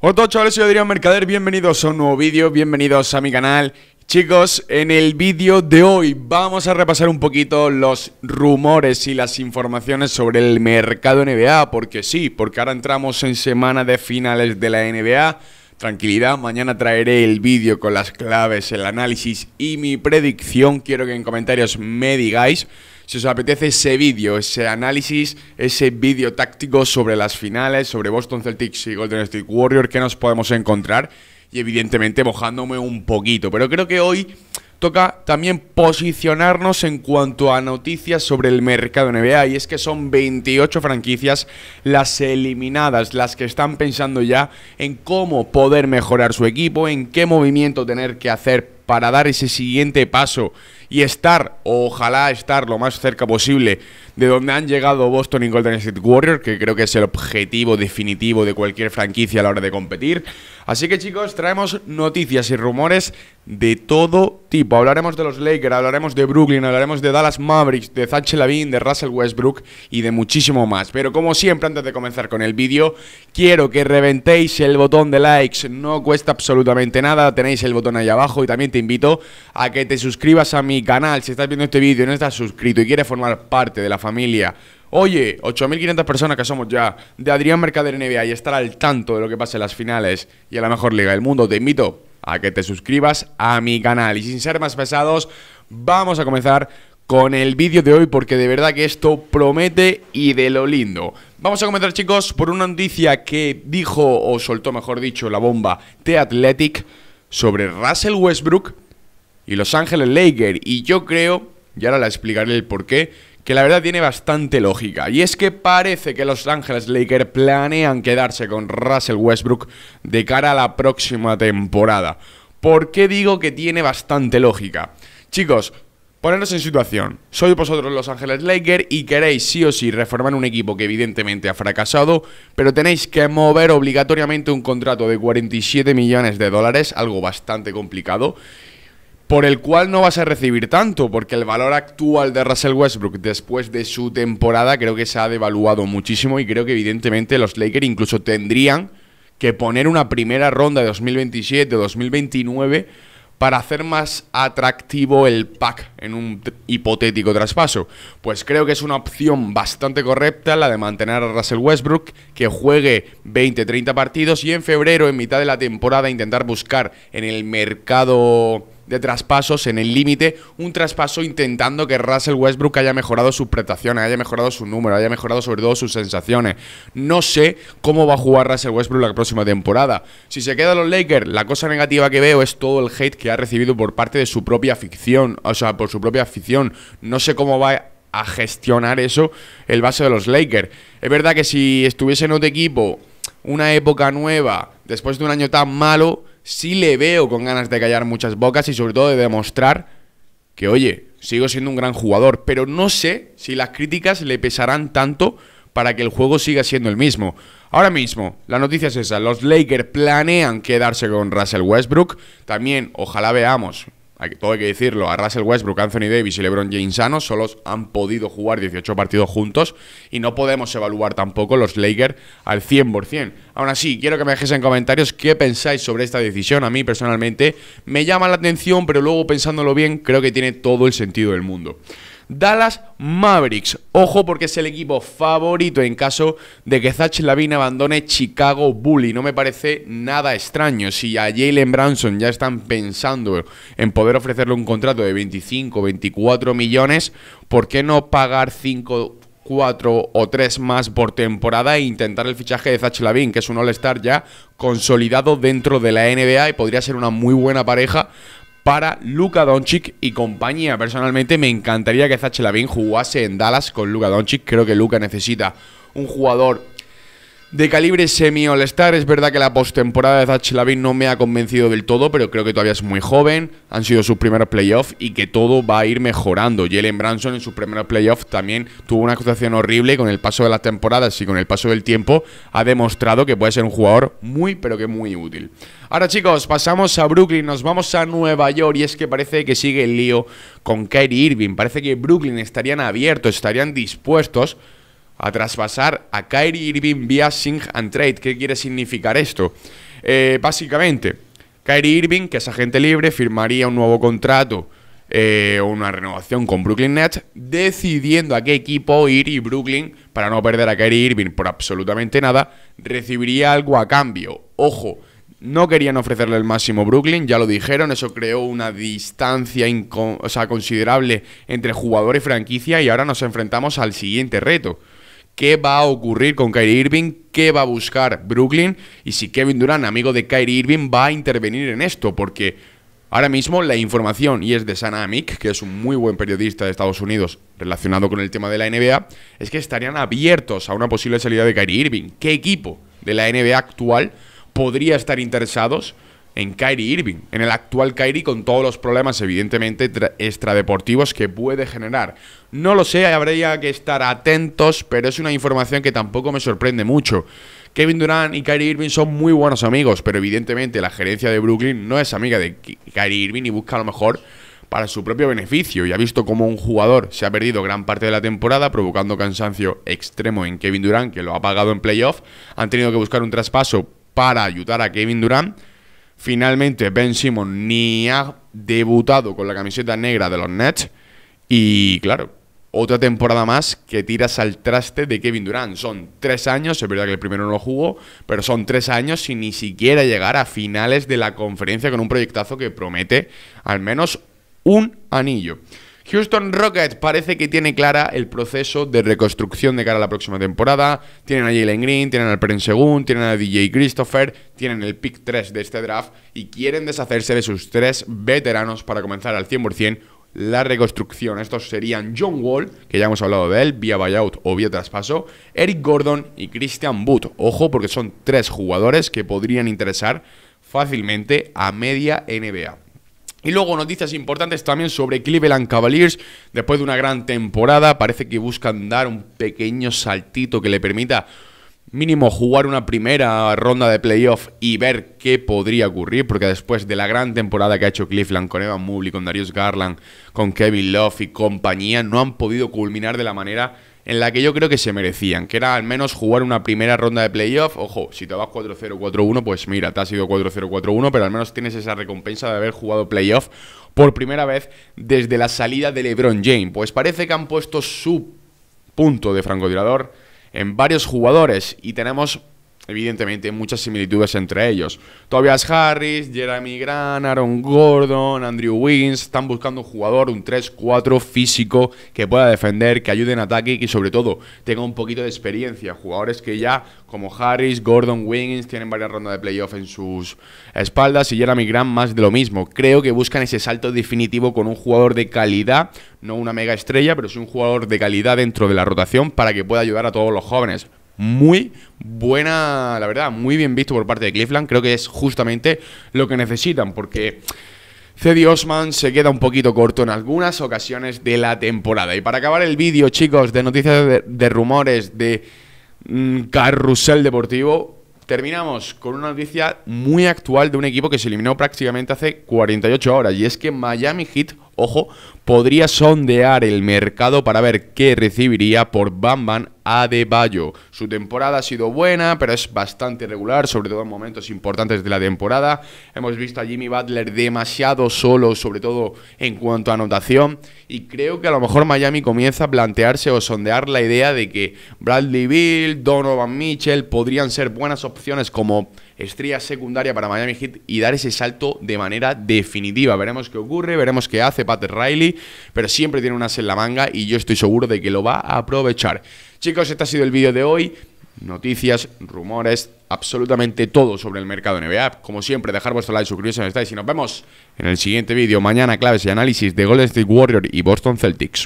Hola chavales, soy Adrián Mercader, bienvenidos a un nuevo vídeo, bienvenidos a mi canal Chicos, en el vídeo de hoy vamos a repasar un poquito los rumores y las informaciones sobre el mercado NBA Porque sí, porque ahora entramos en semana de finales de la NBA Tranquilidad, mañana traeré el vídeo con las claves, el análisis y mi predicción Quiero que en comentarios me digáis si os apetece ese vídeo, ese análisis, ese vídeo táctico sobre las finales, sobre Boston Celtics y Golden State Warrior, que nos podemos encontrar. Y evidentemente mojándome un poquito. Pero creo que hoy toca también posicionarnos en cuanto a noticias sobre el mercado NBA y es que son 28 franquicias las eliminadas, las que están pensando ya en cómo poder mejorar su equipo, en qué movimiento tener que hacer para dar ese siguiente paso y estar, ojalá estar lo más cerca posible de donde han llegado Boston y Golden State Warriors, que creo que es el objetivo definitivo de cualquier franquicia a la hora de competir. Así que chicos, traemos noticias y rumores de todo tipo. Hablaremos de los Lakers, hablaremos de Brooklyn, hablaremos de Dallas Mavericks, de Zach Lavin, de Russell Westbrook y de muchísimo más. Pero como siempre, antes de comenzar con el vídeo, quiero que reventéis el botón de likes, no cuesta absolutamente nada, tenéis el botón ahí abajo y también te invito a que te suscribas a mi canal, si estás viendo este vídeo y no estás suscrito y quieres formar parte de la familia Oye, 8.500 personas que somos ya de Adrián Mercader NBA y estar al tanto de lo que pasa en las finales y a la mejor liga del mundo, te invito a que te suscribas a mi canal. Y sin ser más pesados, vamos a comenzar con el vídeo de hoy porque de verdad que esto promete y de lo lindo. Vamos a comenzar chicos por una noticia que dijo o soltó mejor dicho la bomba The Athletic sobre Russell Westbrook y Los Ángeles Lakers. Y yo creo, y ahora la explicaré el por qué, que la verdad tiene bastante lógica. Y es que parece que Los Ángeles Lakers planean quedarse con Russell Westbrook de cara a la próxima temporada. ¿Por qué digo que tiene bastante lógica? Chicos, poneros en situación. Sois vosotros Los Ángeles Lakers y queréis sí o sí reformar un equipo que evidentemente ha fracasado, pero tenéis que mover obligatoriamente un contrato de 47 millones de dólares, algo bastante complicado, por el cual no vas a recibir tanto, porque el valor actual de Russell Westbrook después de su temporada creo que se ha devaluado muchísimo y creo que evidentemente los Lakers incluso tendrían que poner una primera ronda de 2027, 2029 para hacer más atractivo el pack en un hipotético traspaso. Pues creo que es una opción bastante correcta la de mantener a Russell Westbrook, que juegue 20-30 partidos y en febrero, en mitad de la temporada, intentar buscar en el mercado de traspasos en el límite, un traspaso intentando que Russell Westbrook haya mejorado sus prestaciones, haya mejorado su número, haya mejorado sobre todo sus sensaciones. No sé cómo va a jugar Russell Westbrook la próxima temporada. Si se queda los Lakers, la cosa negativa que veo es todo el hate que ha recibido por parte de su propia ficción, o sea, por su propia afición. No sé cómo va a gestionar eso el base de los Lakers. Es verdad que si estuviese en otro equipo, una época nueva, después de un año tan malo, sí le veo con ganas de callar muchas bocas y sobre todo de demostrar que, oye, sigo siendo un gran jugador, pero no sé si las críticas le pesarán tanto para que el juego siga siendo el mismo. Ahora mismo, la noticia es esa, los Lakers planean quedarse con Russell Westbrook, también ojalá veamos todo hay que decirlo, a Russell Westbrook, Anthony Davis y LeBron James sanos solo han podido jugar 18 partidos juntos y no podemos evaluar tampoco los Lakers al 100%. Aún así, quiero que me dejéis en comentarios qué pensáis sobre esta decisión. A mí personalmente me llama la atención, pero luego pensándolo bien creo que tiene todo el sentido del mundo. Dallas Mavericks. Ojo porque es el equipo favorito en caso de que Zach Lavin abandone Chicago Bully. No me parece nada extraño. Si a Jalen Branson ya están pensando en poder ofrecerle un contrato de 25, 24 millones, ¿por qué no pagar 5 4 o 3 más por temporada e intentar el fichaje de Zach Lavin, que es un All-Star ya consolidado dentro de la NBA y podría ser una muy buena pareja para Luka Doncic y compañía. Personalmente me encantaría que Zach Lavin jugase en Dallas con Luka Doncic. Creo que Luka necesita un jugador de calibre semi-all-star. Es verdad que la postemporada de Zach Lavin no me ha convencido del todo, pero creo que todavía es muy joven. Han sido sus primeros playoffs y que todo va a ir mejorando. Jalen Branson en sus primeros playoffs también tuvo una actuación horrible con el paso de las temporadas y con el paso del tiempo ha demostrado que puede ser un jugador muy, pero que muy útil. Ahora chicos, pasamos a Brooklyn, nos vamos a Nueva York y es que parece que sigue el lío con Kyrie Irving. Parece que Brooklyn estarían abiertos, estarían dispuestos a traspasar a Kyrie Irving vía Sing and Trade. ¿Qué quiere significar esto? Eh, básicamente, Kyrie Irving, que es agente libre, firmaría un nuevo contrato o eh, una renovación con Brooklyn Nets, decidiendo a qué equipo ir y Brooklyn, para no perder a Kyrie Irving por absolutamente nada, recibiría algo a cambio. Ojo, no querían ofrecerle el máximo Brooklyn, ya lo dijeron, eso creó una distancia sea, considerable entre jugador y franquicia y ahora nos enfrentamos al siguiente reto qué va a ocurrir con Kyrie Irving, qué va a buscar Brooklyn y si Kevin Durant, amigo de Kyrie Irving, va a intervenir en esto, porque ahora mismo la información, y es de Sana Amick, que es un muy buen periodista de Estados Unidos relacionado con el tema de la NBA, es que estarían abiertos a una posible salida de Kyrie Irving. ¿Qué equipo de la NBA actual podría estar interesados? en Kyrie Irving, en el actual Kyrie con todos los problemas evidentemente extradeportivos que puede generar. No lo sé, habría que estar atentos, pero es una información que tampoco me sorprende mucho. Kevin Durant y Kyrie Irving son muy buenos amigos, pero evidentemente la gerencia de Brooklyn no es amiga de Kyrie Irving y busca a lo mejor para su propio beneficio y ha visto cómo un jugador se ha perdido gran parte de la temporada provocando cansancio extremo en Kevin Durant que lo ha pagado en playoff, han tenido que buscar un traspaso para ayudar a Kevin Durant Finalmente Ben Simon ni ha debutado con la camiseta negra de los Nets. Y claro, otra temporada más que tiras al traste de Kevin Durant. Son tres años, es verdad que el primero no lo jugó, pero son tres años sin ni siquiera llegar a finales de la conferencia con un proyectazo que promete al menos un anillo. Houston Rockets parece que tiene clara el proceso de reconstrucción de cara a la próxima temporada. Tienen a Jalen Green, tienen al Peren Según, tienen a DJ Christopher, tienen el pick 3 de este draft y quieren deshacerse de sus tres veteranos para comenzar al 100% la reconstrucción. Estos serían John Wall, que ya hemos hablado de él, vía buyout o vía traspaso, Eric Gordon y Christian Boot. Ojo, porque son tres jugadores que podrían interesar fácilmente a media NBA. Y luego noticias importantes también sobre Cleveland Cavaliers. Después de una gran temporada, parece que buscan dar un pequeño saltito que le permita mínimo jugar una primera ronda de playoff y ver qué podría ocurrir, porque después de la gran temporada que ha hecho Cleveland con Evan Mobley, con Darius Garland, con Kevin Love y compañía, no han podido culminar de la manera en la que yo creo que se merecían, que era al menos jugar una primera ronda de playoff. Ojo, si te vas 4-0, 4-1, pues mira, te ha sido 4-0, 4-1, pero al menos tienes esa recompensa de haber jugado playoff por primera vez desde la salida de LeBron James. Pues parece que han puesto su punto de francotirador en varios jugadores y tenemos evidentemente muchas similitudes entre ellos. Tobias Harris, Jeremy Grant, Aaron Gordon, Andrew Wiggins están buscando un jugador, un 3-4 físico que pueda defender, que ayude en ataque y que sobre todo tenga un poquito de experiencia. Jugadores que ya, como Harris, Gordon, Wiggins, tienen varias rondas de playoff en sus espaldas y Jeremy Grant más de lo mismo. Creo que buscan ese salto definitivo con un jugador de calidad, no una mega estrella, pero es un jugador de calidad dentro de la rotación para que pueda ayudar a todos los jóvenes muy buena, la verdad, muy bien visto por parte de Cleveland. Creo que es justamente lo que necesitan, porque Cedi Osman se queda un poquito corto en algunas ocasiones de la temporada. Y para acabar el vídeo, chicos, de noticias de, rumores de mm, carrusel deportivo, terminamos con una noticia muy actual de un equipo que se eliminó prácticamente hace 48 horas. Y es que Miami Heat, ojo, podría sondear el mercado para ver qué recibiría por Bamban Adebayo. Su temporada ha sido buena, pero es bastante regular, sobre todo en momentos importantes de la temporada. Hemos visto a Jimmy Butler demasiado solo, sobre todo en cuanto a anotación, y creo que a lo mejor Miami comienza a plantearse o sondear la idea de que Bradley Bill, Donovan Mitchell podrían ser buenas opciones como estrella secundaria para Miami Heat y dar ese salto de manera definitiva. Veremos qué ocurre, veremos qué hace Pat Riley pero siempre tiene unas en la manga y yo estoy seguro de que lo va a aprovechar. Chicos, este ha sido el vídeo de hoy. Noticias, rumores, absolutamente todo sobre el mercado NBA. Como siempre, dejar vuestro like, suscribiros si no y nos vemos en el siguiente vídeo mañana, claves y análisis de Golden State Warrior y Boston Celtics.